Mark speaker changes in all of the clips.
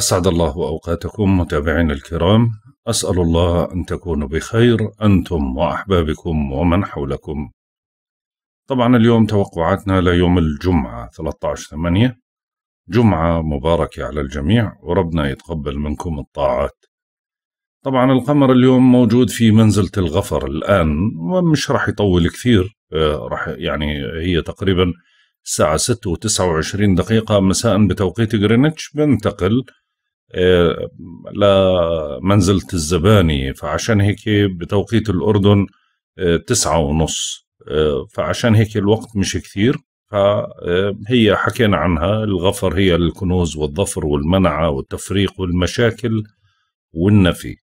Speaker 1: أسعد الله أوقاتكم متابعين الكرام أسأل الله أن تكونوا بخير أنتم وأحبابكم ومن حولكم طبعا اليوم توقعاتنا ليوم الجمعة 13-8 جمعة مباركة على الجميع وربنا يتقبل منكم الطاعات طبعا القمر اليوم موجود في منزلة الغفر الآن ومش راح يطول كثير آه، راح يعني هي تقريبا الساعة 6 و29 دقيقة مساء بتوقيت غرينتش بنتقل آه، لمنزلة الزباني فعشان هيك بتوقيت الأردن آه، تسعة ونص آه، فعشان هيك الوقت مش كثير فهي حكينا عنها الغفر هي الكنوز والظفر والمنعة والتفريق والمشاكل والنفي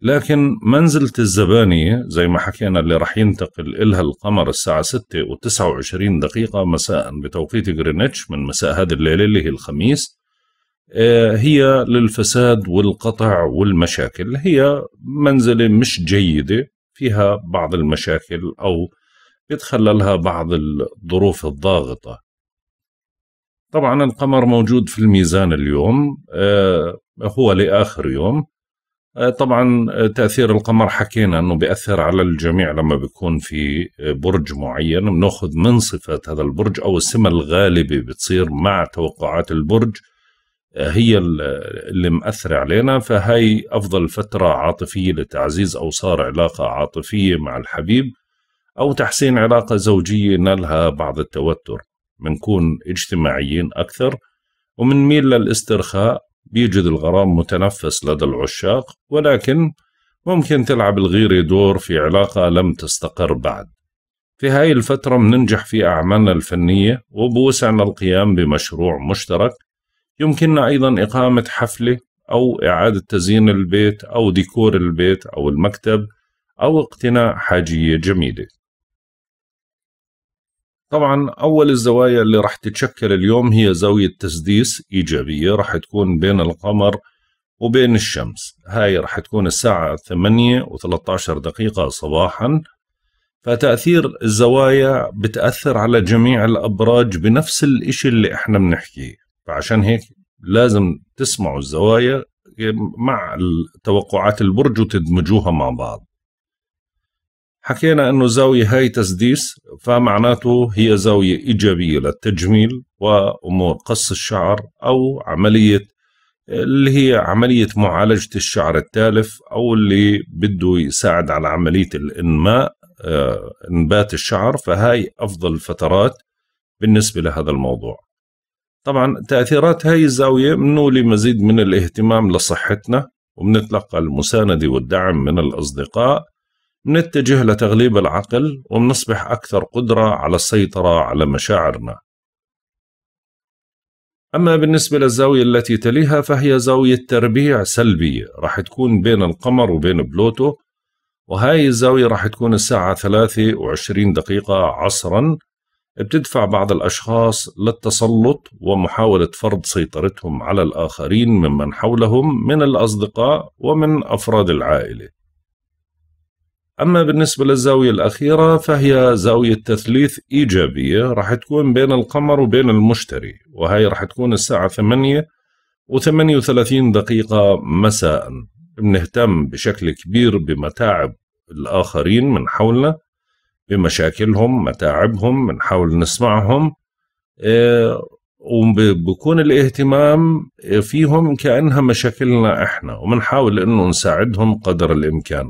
Speaker 1: لكن منزلة الزبانية زي ما حكينا اللي راح ينتقل إلها القمر الساعة 6 و 29 دقيقة مساء بتوقيت غرينتش من مساء هذه الليلة اللي هي الخميس آه، هي للفساد والقطع والمشاكل هي منزلة مش جيدة فيها بعض المشاكل أو بتخللها بعض الظروف الضاغطة طبعا القمر موجود في الميزان اليوم آه، هو لآخر يوم آه، طبعا تأثير القمر حكينا أنه بيأثر على الجميع لما بيكون في برج معين بناخذ من صفات هذا البرج أو السمة الغالبة بتصير مع توقعات البرج هي اللي مأثرة علينا فهي أفضل فترة عاطفية لتعزيز أوصار علاقة عاطفية مع الحبيب أو تحسين علاقة زوجية نالها بعض التوتر منكون اجتماعيين أكثر ومنميل للاسترخاء بيجد الغرام متنفس لدى العشاق ولكن ممكن تلعب الغيرة دور في علاقة لم تستقر بعد في هاي الفترة مننجح في أعمالنا الفنية وبوسعنا القيام بمشروع مشترك يمكننا أيضا إقامة حفلة أو إعادة تزيين البيت أو ديكور البيت أو المكتب أو اقتناء حاجية جميلة طبعا أول الزوايا اللي رح تتشكل اليوم هي زاوية تسديس إيجابية رح تكون بين القمر وبين الشمس هاي رح تكون الساعة 8 و 13 دقيقة صباحا فتأثير الزوايا بتأثر على جميع الأبراج بنفس الإشي اللي إحنا بنحكيه فعشان هيك لازم تسمعوا الزوايا مع توقعات البرج وتدمجوها مع بعض حكينا انه الزاوية هاي تسديس فمعناته هي زاوية ايجابية للتجميل وامور قص الشعر او عملية اللي هي عملية معالجة الشعر التالف او اللي بده يساعد على عملية الانماء آه، انبات الشعر فهاي افضل فترات بالنسبة لهذا الموضوع طبعا تأثيرات هاي الزاوية منولي مزيد من الاهتمام لصحتنا وبنتلقى المساندة والدعم من الأصدقاء منتجه لتغليب العقل ومنصبح أكثر قدرة على السيطرة على مشاعرنا أما بالنسبة للزاوية التي تليها فهي زاوية تربيع سلبية راح تكون بين القمر وبين بلوتو وهاي الزاوية راح تكون الساعة 23 دقيقة عصرا بتدفع بعض الأشخاص للتسلط ومحاولة فرض سيطرتهم على الآخرين ممن حولهم من الأصدقاء ومن أفراد العائلة. أما بالنسبة للزاوية الأخيرة فهي زاوية تثليث إيجابية رح تكون بين القمر وبين المشتري وهي رح تكون الساعة 8 و 38 دقيقة مساء بنهتم بشكل كبير بمتاعب الآخرين من حولنا بمشاكلهم متاعبهم بنحاول نسمعهم آه، وبكون الاهتمام فيهم كأنها مشاكلنا إحنا وبنحاول إنه نساعدهم قدر الإمكان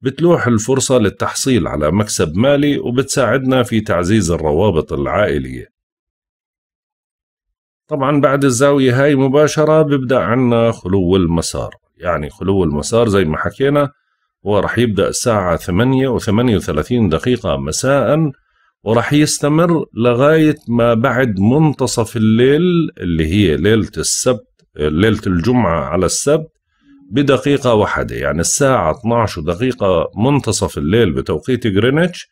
Speaker 1: بتلوح الفرصة للتحصيل على مكسب مالي وبتساعدنا في تعزيز الروابط العائلية طبعا بعد الزاوية هاي مباشرة بيبدأ عنا خلو المسار يعني خلو المسار زي ما حكينا وراح يبدأ الساعة 8 و 38 دقيقة مساء وراح يستمر لغاية ما بعد منتصف الليل اللي هي ليلة السبت ليلة الجمعة على السبت بدقيقة واحدة يعني الساعة 12 دقيقة منتصف الليل بتوقيت جرينتش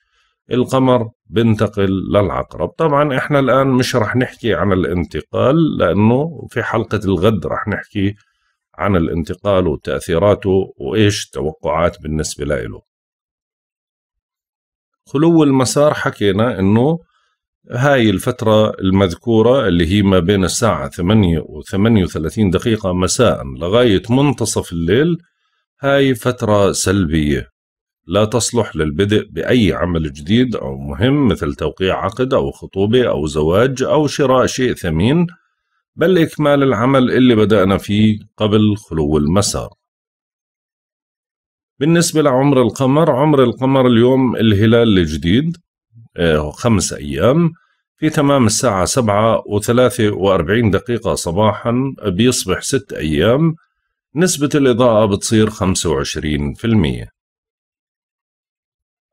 Speaker 1: القمر بنتقل للعقرب طبعا احنا الآن مش رح نحكي عن الانتقال لأنه في حلقة الغد رح نحكي عن الانتقال وتأثيراته وإيش توقعات بالنسبة له خلو المسار حكينا أنه هاي الفترة المذكورة اللي هي ما بين الساعة 8 و 38 دقيقة مساء لغاية منتصف الليل هاي فترة سلبية لا تصلح للبدء بأي عمل جديد أو مهم مثل توقيع عقد أو خطوبة أو زواج أو شراء شيء ثمين بل إكمال العمل اللي بدأنا فيه قبل خلو المسار بالنسبة لعمر القمر عمر القمر اليوم الهلال الجديد آه، خمس أيام في تمام الساعة سبعة وثلاثة وأربعين دقيقة صباحا بيصبح ست أيام نسبة الإضاءة بتصير خمسة وعشرين في المية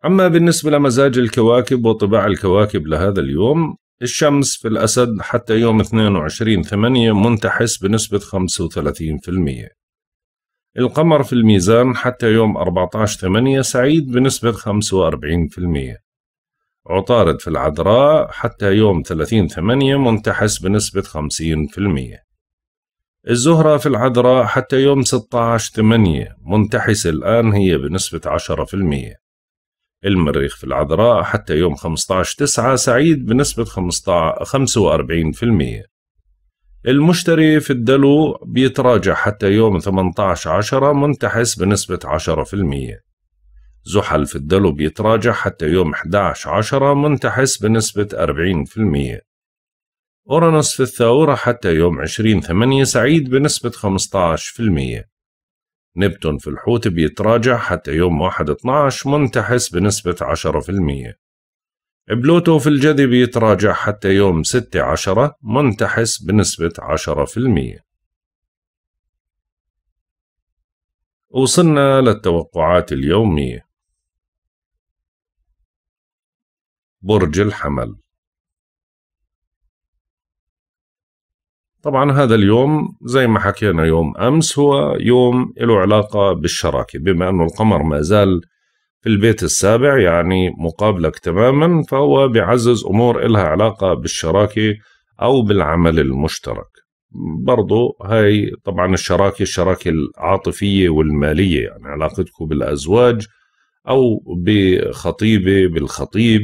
Speaker 1: أما بالنسبة لمزاج الكواكب وطباع الكواكب لهذا اليوم الشمس في الأسد حتى يوم 22 8 منتحس بنسبة 35% القمر في الميزان حتى يوم 14 8 سعيد بنسبة 45% عطارد في العذراء حتى يوم 30 8 منتحس بنسبة 50% الزهرة في العذراء حتى يوم 16 8 منتحسة الآن هي بنسبة 10% المريخ في العذراء حتى يوم 15 تسعة سعيد بنسبة 45% المشتري في الدلو بيتراجع حتى يوم 18 عشرة منتحس بنسبة 10% زحل في الدلو بيتراجع حتى يوم 11 عشرة منتحس بنسبة 40% أورانوس في الثورة حتى يوم 20 8 سعيد بنسبة 15% نبتون في الحوت بيتراجع حتى يوم 1/12 منتحس بنسبة 10% بلوتو في الجدي بيتراجع حتى يوم 6/10 منتحس بنسبة
Speaker 2: 10% وصلنا للتوقعات اليومية برج الحمل
Speaker 1: طبعا هذا اليوم زي ما حكينا يوم أمس هو يوم له علاقة بالشراكة بما أنه القمر ما زال في البيت السابع يعني مقابلك تماما فهو بيعزز أمور إلها علاقة بالشراكة أو بالعمل المشترك برضو هاي طبعا الشراكة الشراكة العاطفية والمالية يعني علاقتكم بالأزواج أو بخطيبة بالخطيب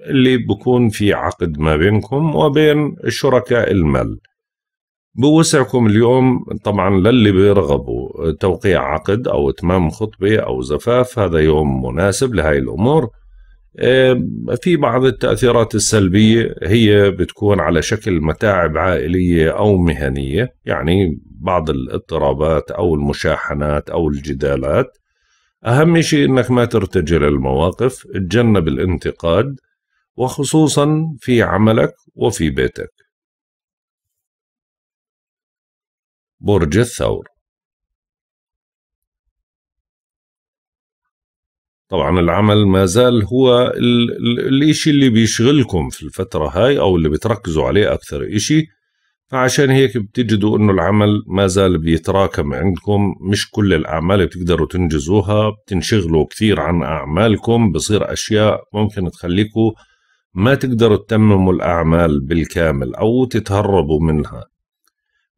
Speaker 1: اللي بكون في عقد ما بينكم وبين شركاء المال بوسعكم اليوم طبعا للي بيرغبوا توقيع عقد أو إتمام خطبة أو زفاف هذا يوم مناسب لهذه الأمور آه، في بعض التأثيرات السلبية هي بتكون على شكل متاعب عائلية أو مهنية يعني بعض الاضطرابات أو المشاحنات أو الجدالات أهم شيء أنك ما ترتجل المواقف تجنب الانتقاد
Speaker 2: وخصوصا في عملك وفي بيتك
Speaker 3: برج الثور طبعا العمل ما زال هو
Speaker 1: الإشي اللي بيشغلكم في الفترة هاي أو اللي بتركزوا عليه أكثر إشي فعشان هيك بتجدوا إنه العمل ما زال بيتراكم عندكم مش كل الأعمال بتقدروا تنجزوها بتنشغلوا كثير عن أعمالكم بصير أشياء ممكن تخليكم ما تقدروا تتمموا الأعمال بالكامل أو تتهربوا منها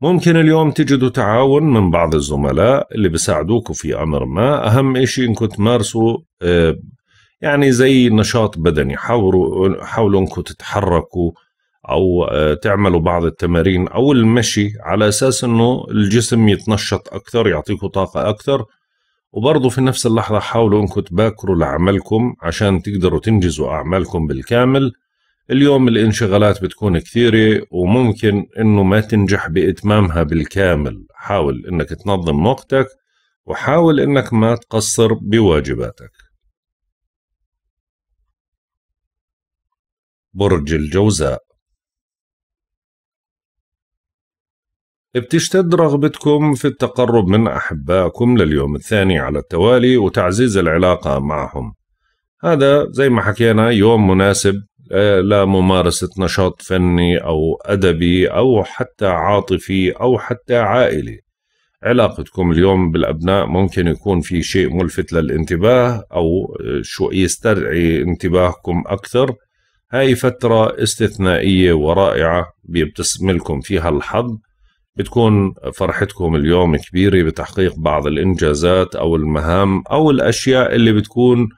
Speaker 1: ممكن اليوم تجدوا تعاون من بعض الزملاء اللي بيساعدوكوا في أمر ما أهم إشي إنكم تمارسوا آه، يعني زي نشاط بدني حاولوا حاولوا إنكم تتحركوا أو آه، تعملوا بعض التمارين أو المشي على أساس إنه الجسم يتنشط أكثر يعطيكم طاقة أكثر وبرضه في نفس اللحظة حاولوا انكم تباكروا لعملكم عشان تقدروا تنجزوا أعمالكم بالكامل اليوم الانشغالات بتكون كثيرة وممكن انه ما تنجح بإتمامها بالكامل حاول انك تنظم وقتك وحاول
Speaker 2: انك ما تقصر بواجباتك برج الجوزاء بتشتد رغبتكم في التقرب من أحبائكم لليوم
Speaker 1: الثاني على التوالي وتعزيز العلاقة معهم هذا زي ما حكينا يوم مناسب لممارسة نشاط فني أو أدبي أو حتى عاطفي أو حتى عائلي علاقتكم اليوم بالأبناء ممكن يكون في شيء ملفت للانتباه أو شو يستدعي انتباهكم أكثر هاي فترة استثنائية ورائعة بيبتسملكم فيها الحظ بتكون فرحتكم اليوم كبيرة بتحقيق بعض الإنجازات أو المهام أو الأشياء اللي بتكون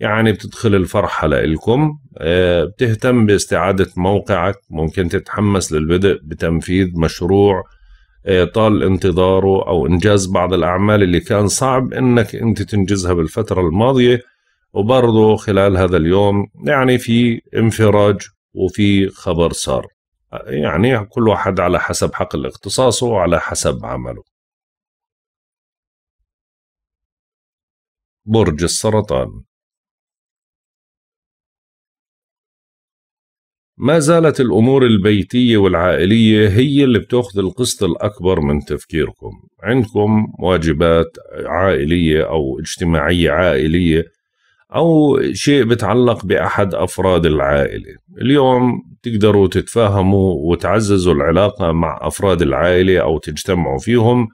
Speaker 1: يعني بتدخل الفرحة لإلكم آه، بتهتم باستعادة موقعك ممكن تتحمس للبدء بتنفيذ مشروع آه، طال انتظاره أو إنجاز بعض الأعمال اللي كان صعب إنك أنت تنجزها بالفترة الماضية وبرضه خلال هذا اليوم يعني في انفراج وفي خبر صار يعني كل واحد على
Speaker 3: حسب حقل اختصاصه وعلى حسب عمله برج السرطان
Speaker 2: ما زالت الأمور البيتية والعائلية هي
Speaker 1: اللي بتأخذ القسط الأكبر من تفكيركم عندكم واجبات عائلية أو اجتماعية عائلية أو شيء بتعلق بأحد أفراد العائلة اليوم تقدروا تتفاهموا وتعززوا العلاقة مع أفراد العائلة أو تجتمعوا فيهم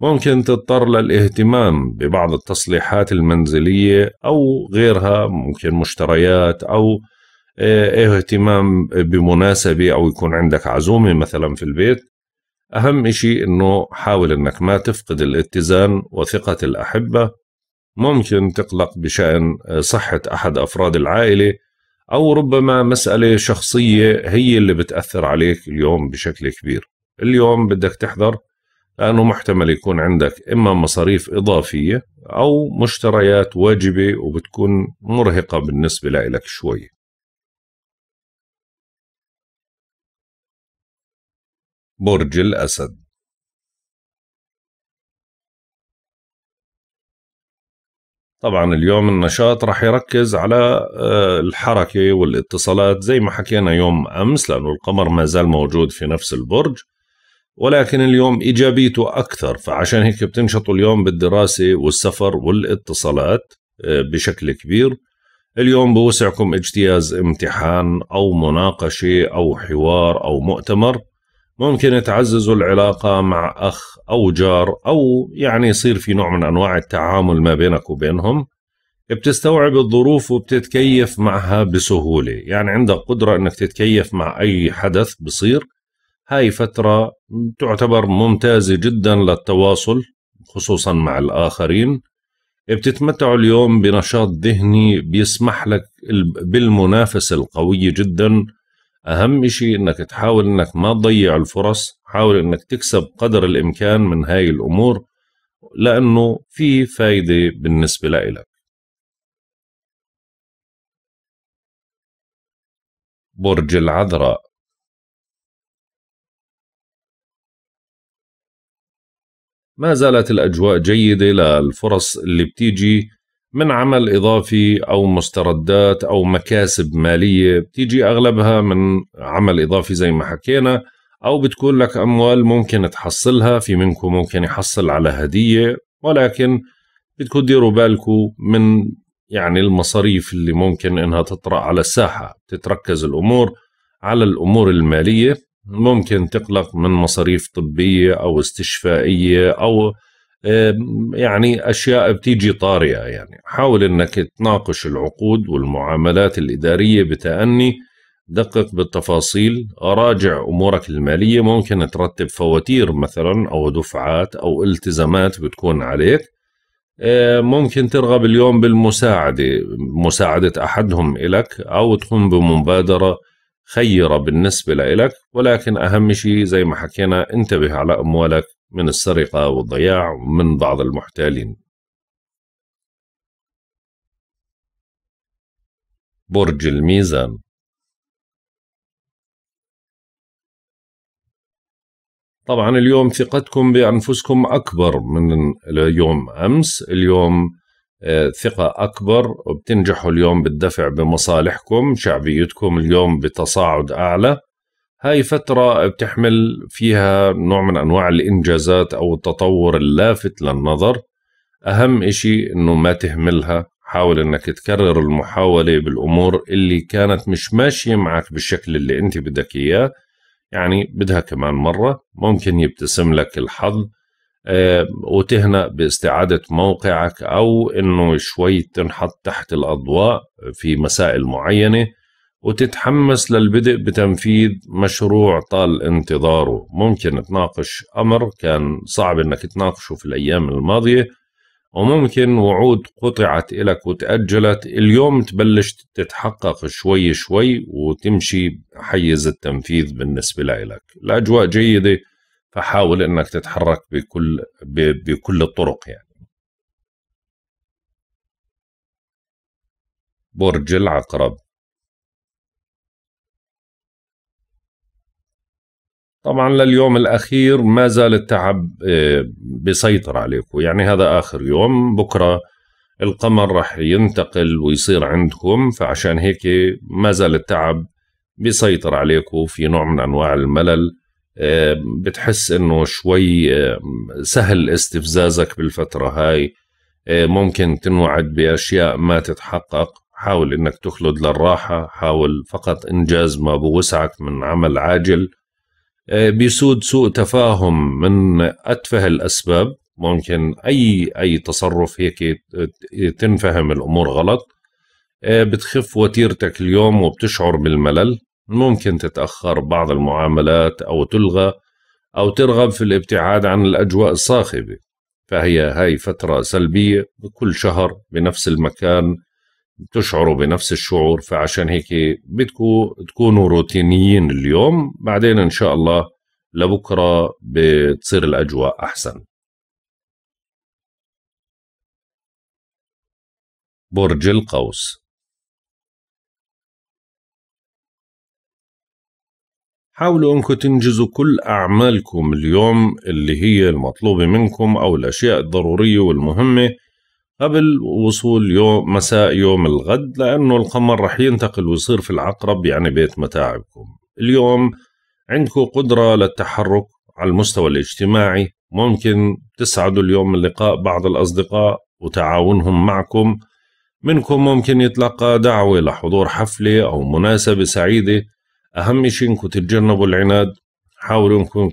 Speaker 1: ممكن تضطر للاهتمام ببعض التصليحات المنزلية أو غيرها ممكن مشتريات أو آه، اهتمام بمناسبة أو يكون عندك عزومة مثلا في البيت أهم شيء أنه حاول أنك ما تفقد الاتزان وثقة الأحبة ممكن تقلق بشأن آه، صحة أحد أفراد العائلة أو ربما مسألة شخصية هي اللي بتأثر عليك اليوم بشكل كبير اليوم بدك تحذر لأنه محتمل يكون عندك إما مصاريف إضافية
Speaker 2: أو مشتريات واجبة وبتكون مرهقة بالنسبة لإلك شوي
Speaker 3: برج الأسد
Speaker 2: طبعا اليوم النشاط راح يركز على آه، الحركة
Speaker 1: والاتصالات زي ما حكينا يوم أمس لأنه القمر ما زال موجود في نفس البرج ولكن اليوم إيجابيته أكثر فعشان هيك بتنشطوا اليوم بالدراسة والسفر والاتصالات آه، بشكل كبير اليوم بوسعكم اجتياز امتحان أو مناقشة أو حوار أو مؤتمر ممكن تعززوا العلاقة مع أخ أو جار أو يعني يصير في نوع من أنواع التعامل ما بينك وبينهم بتستوعب الظروف وبتتكيف معها بسهولة يعني عندك قدرة أنك تتكيف مع أي حدث بصير هاي فترة تعتبر ممتازة جدا للتواصل خصوصا مع الآخرين بتتمتع اليوم بنشاط ذهني بيسمح لك بالمنافسة القوية جدا اهم شيء انك تحاول انك ما تضيع الفرص
Speaker 2: حاول انك تكسب قدر الامكان من هاي الامور لانه في
Speaker 3: فايده بالنسبه لإلك برج العذراء ما زالت الأجواء جيدة للفرص
Speaker 1: اللي بتيجي من عمل اضافي او مستردات او مكاسب ماليه بتيجي اغلبها من عمل اضافي زي ما حكينا او بتكون لك اموال ممكن تحصلها في منكم ممكن يحصل على هديه ولكن بدكم ديروا بالكم من يعني المصاريف اللي ممكن انها تطرا على الساحه تتركز الامور على الامور الماليه ممكن تقلق من مصاريف طبيه او استشفائيه او يعني اشياء بتيجي طارئه يعني حاول انك تناقش العقود والمعاملات الاداريه بتأني دقق بالتفاصيل راجع امورك الماليه ممكن ترتب فواتير مثلا او دفعات او التزامات بتكون عليك ممكن ترغب اليوم بالمساعده مساعده احدهم الك او تقوم بمبادره خيره بالنسبه لإلك ولكن اهم شيء زي ما
Speaker 2: حكينا انتبه على اموالك من السرقة والضياع من بعض المحتالين
Speaker 3: برج الميزان
Speaker 2: طبعا اليوم ثقتكم بأنفسكم أكبر من اليوم أمس
Speaker 1: اليوم آه، ثقة أكبر وبتنجحوا اليوم بالدفع بمصالحكم شعبيتكم اليوم بتصاعد أعلى هاي فترة بتحمل فيها نوع من أنواع الإنجازات أو التطور اللافت للنظر أهم إشي أنه ما تهملها حاول أنك تكرر المحاولة بالأمور اللي كانت مش ماشية معك بالشكل اللي أنت بدك إياه يعني بدها كمان مرة ممكن يبتسم لك الحظ آه، وتهنأ باستعادة موقعك أو أنه شوي تنحط تحت الأضواء في مسائل معينة وتتحمس للبدء بتنفيذ مشروع طال انتظاره ممكن تناقش أمر كان صعب أنك تناقشه في الأيام الماضية وممكن وعود قطعت إلك وتأجلت اليوم تبلش تتحقق شوي شوي وتمشي حيز التنفيذ بالنسبة لإلك الأجواء جيدة
Speaker 2: فحاول أنك تتحرك بكل, بكل الطرق يعني
Speaker 3: برج العقرب طبعا لليوم
Speaker 1: الاخير ما زال التعب آه، بيسيطر عليكم يعني هذا اخر يوم بكره القمر رح ينتقل ويصير عندكم فعشان هيك ما زال التعب بيسيطر عليكم في نوع من انواع الملل آه، بتحس انه شوي آه، سهل استفزازك بالفتره هاي ممكن تنوعد باشياء ما تتحقق حاول انك تخلد للراحه حاول فقط انجاز ما بوسعك من عمل عاجل آه، بيسود سوء تفاهم من اتفه الاسباب ممكن اي اي تصرف هيك تنفهم الامور غلط آه، بتخف وتيرتك اليوم وبتشعر بالملل ممكن تتاخر بعض المعاملات او تلغى او ترغب في الابتعاد عن الاجواء الصاخبه فهي هاي فتره سلبيه بكل شهر بنفس المكان تشعروا بنفس الشعور فعشان هيك بدكوا تكونوا روتينيين اليوم بعدين ان شاء الله لبكره
Speaker 3: بتصير الاجواء احسن برج القوس حاولوا انكم تنجزوا كل اعمالكم
Speaker 1: اليوم اللي هي المطلوبه منكم او الاشياء الضروريه والمهمه قبل وصول يوم مساء يوم الغد لأنه القمر رح ينتقل ويصير في العقرب يعني بيت متاعبكم اليوم عندكم قدرة للتحرك على المستوى الاجتماعي ممكن تسعدوا اليوم من لقاء بعض الأصدقاء وتعاونهم معكم منكم ممكن يتلقى دعوة لحضور حفلة أو مناسبة سعيدة أهم شيء إنكم تتجنبوا العناد حاولوا إنكم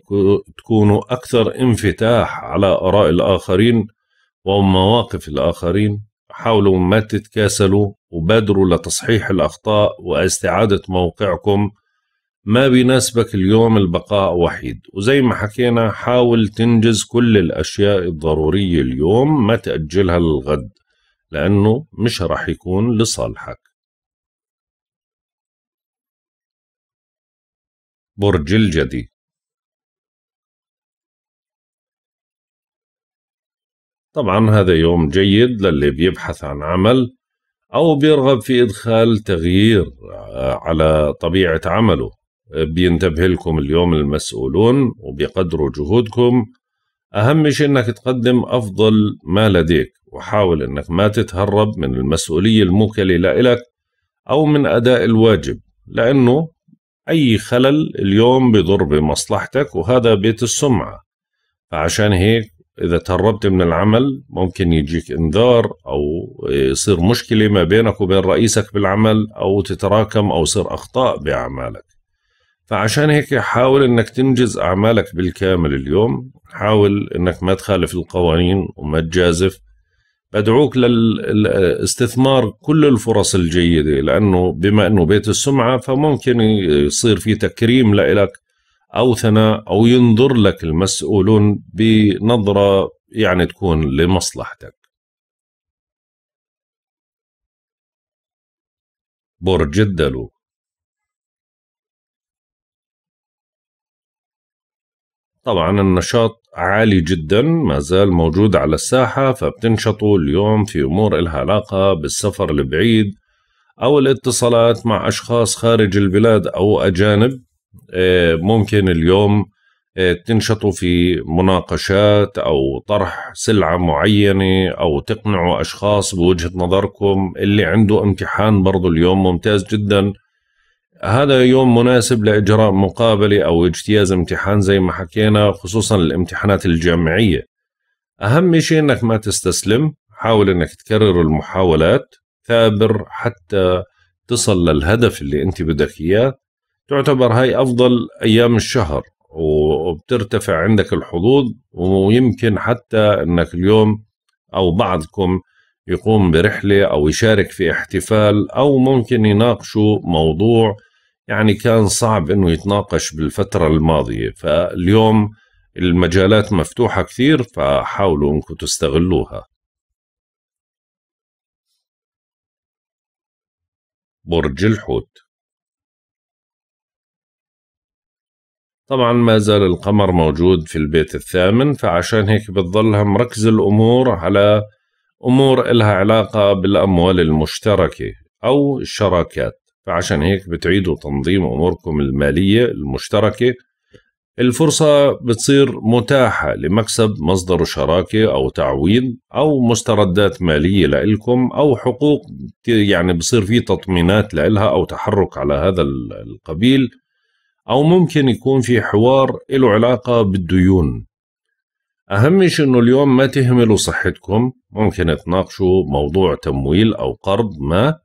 Speaker 1: تكونوا أكثر انفتاح على آراء الآخرين ومواقف الآخرين حاولوا ما تتكاسلوا وبادروا لتصحيح الأخطاء واستعادة موقعكم ما بيناسبك اليوم البقاء وحيد وزي ما حكينا حاول تنجز كل الأشياء الضرورية اليوم ما تأجلها
Speaker 2: للغد لأنه مش رح يكون لصالحك
Speaker 3: برج الجدي طبعا هذا يوم
Speaker 2: جيد للي بيبحث عن عمل أو بيرغب في إدخال تغيير
Speaker 1: على طبيعة عمله بينتبه لكم اليوم المسؤولون وبيقدروا جهودكم أهم شيء أنك تقدم أفضل ما لديك وحاول أنك ما تتهرب من المسؤولية الموكلة لإلك أو من أداء الواجب لأنه أي خلل اليوم بضر بمصلحتك وهذا بيت السمعة فعشان هيك إذا تهربت من العمل ممكن يجيك إنذار أو يصير مشكلة ما بينك وبين رئيسك بالعمل أو تتراكم أو يصير أخطاء بأعمالك فعشان هيك حاول إنك تنجز أعمالك بالكامل اليوم حاول إنك ما تخالف القوانين وما تجازف بدعوك للاستثمار كل الفرص الجيدة لأنه بما أنه بيت السمعة فممكن يصير في تكريم لإلك او ثناء او ينظر
Speaker 2: لك المسؤولون بنظره يعني تكون لمصلحتك.
Speaker 3: برج الدلو
Speaker 2: طبعا النشاط عالي جدا ما زال موجود على الساحة فبتنشطوا
Speaker 1: اليوم في أمور إلها علاقة بالسفر البعيد أو الاتصالات مع أشخاص خارج البلاد أو أجانب آه، ممكن اليوم آه، تنشطوا في مناقشات أو طرح سلعة معينة أو تقنعوا أشخاص بوجهة نظركم اللي عنده امتحان برضو اليوم ممتاز جدا هذا يوم مناسب لإجراء مقابلة أو اجتياز امتحان زي ما حكينا خصوصا الامتحانات الجامعية أهم شيء أنك ما تستسلم حاول أنك تكرر المحاولات ثابر حتى تصل للهدف اللي أنت بدك إياه تعتبر هاي افضل ايام الشهر وبترتفع عندك الحظوظ ويمكن حتى انك اليوم او بعضكم يقوم برحله او يشارك في احتفال او ممكن يناقشوا موضوع يعني كان صعب انه يتناقش بالفتره الماضيه فاليوم
Speaker 2: المجالات مفتوحه كثير فحاولوا انكم تستغلوها
Speaker 3: برج الحوت طبعا ما زال القمر
Speaker 1: موجود في البيت الثامن فعشان هيك بتظلها مركز الأمور على أمور إلها علاقة بالأموال المشتركة أو الشراكات فعشان هيك بتعيدوا تنظيم أموركم المالية المشتركة الفرصة بتصير متاحة لمكسب مصدر شراكة أو تعويض أو مستردات مالية لإلكم أو حقوق يعني بصير في تطمينات لإلها أو تحرك على هذا القبيل أو ممكن يكون في حوار له علاقة بالديون أهم شيء إنه اليوم ما تهملوا صحتكم ممكن تناقشوا موضوع تمويل أو قرض ما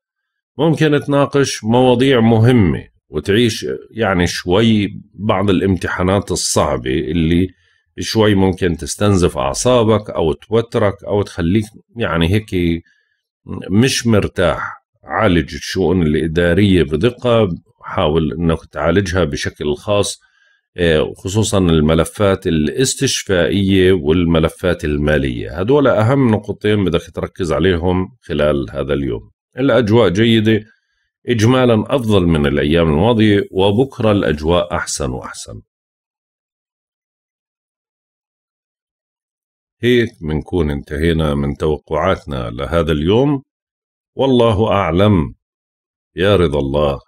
Speaker 1: ممكن تناقش مواضيع مهمة وتعيش يعني شوي بعض الامتحانات الصعبة اللي شوي ممكن تستنزف أعصابك أو توترك أو تخليك يعني هيك مش مرتاح عالج الشؤون الإدارية بدقة حاول انك تعالجها بشكل خاص آه، خصوصا الملفات الاستشفائية والملفات المالية هدول أهم نقطتين بدك تركز عليهم خلال هذا اليوم الأجواء جيدة إجمالا أفضل
Speaker 2: من الأيام الماضية وبكرة الأجواء أحسن وأحسن هيك منكون انتهينا من توقعاتنا لهذا اليوم والله أعلم يا رضا الله